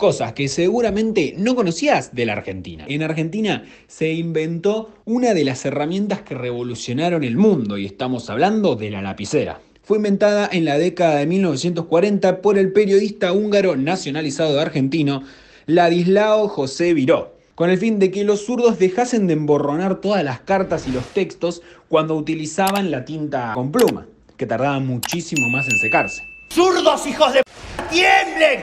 cosas que seguramente no conocías de la Argentina. En Argentina se inventó una de las herramientas que revolucionaron el mundo y estamos hablando de la lapicera. Fue inventada en la década de 1940 por el periodista húngaro nacionalizado argentino Ladislao José Viró con el fin de que los zurdos dejasen de emborronar todas las cartas y los textos cuando utilizaban la tinta con pluma, que tardaba muchísimo más en secarse. ¡Zurdos, hijos de... ¡Tiemblen!